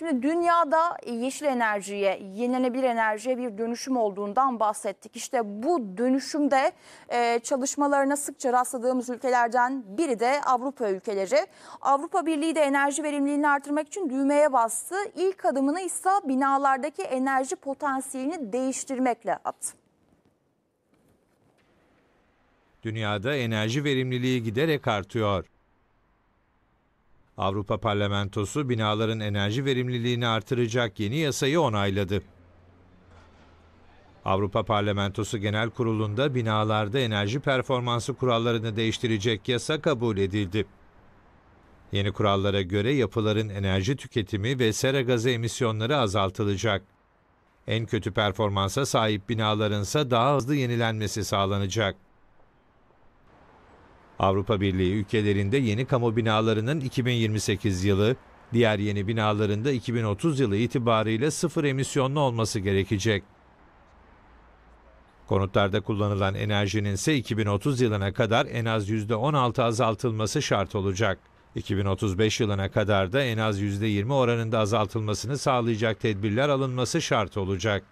Şimdi dünyada yeşil enerjiye, yenilenebilir enerjiye bir dönüşüm olduğundan bahsettik. İşte bu dönüşümde e, çalışmalarına sıkça rastladığımız ülkelerden biri de Avrupa ülkeleri. Avrupa Birliği de enerji verimliliğini artırmak için düğmeye bastı. İlk adımını ise binalardaki enerji potansiyelini değiştirmekle attı. Dünyada enerji verimliliği giderek artıyor. Avrupa Parlamentosu binaların enerji verimliliğini artıracak yeni yasayı onayladı. Avrupa Parlamentosu Genel Kurulu'nda binalarda enerji performansı kurallarını değiştirecek yasa kabul edildi. Yeni kurallara göre yapıların enerji tüketimi ve sera gazı emisyonları azaltılacak. En kötü performansa sahip binalarınsa daha hızlı yenilenmesi sağlanacak. Avrupa Birliği ülkelerinde yeni kamu binalarının 2028 yılı, diğer yeni binalarında 2030 yılı itibarıyla sıfır emisyonlu olması gerekecek. Konutlarda kullanılan enerjinin ise 2030 yılına kadar en az %16 azaltılması şart olacak. 2035 yılına kadar da en az %20 oranında azaltılmasını sağlayacak tedbirler alınması şart olacak.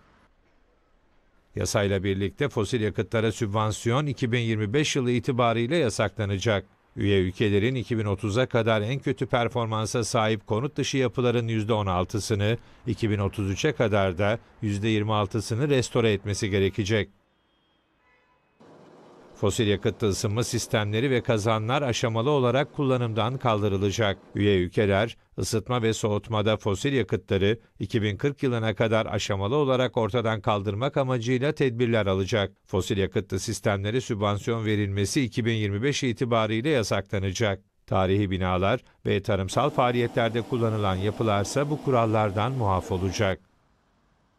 Yasayla birlikte fosil yakıtlara sübvansiyon 2025 yılı itibariyle yasaklanacak. Üye ülkelerin 2030'a kadar en kötü performansa sahip konut dışı yapıların %16'sını, 2033'e kadar da %26'sını restore etmesi gerekecek. Fosil yakıt ısınma sistemleri ve kazanlar aşamalı olarak kullanımdan kaldırılacak. Üye ülkeler ısıtma ve soğutmada fosil yakıtları 2040 yılına kadar aşamalı olarak ortadan kaldırmak amacıyla tedbirler alacak. Fosil yakıtlı sistemlere sübvansiyon verilmesi 2025 itibariyle yasaklanacak. Tarihi binalar ve tarımsal faaliyetlerde kullanılan yapılarsa bu kurallardan muaf olacak.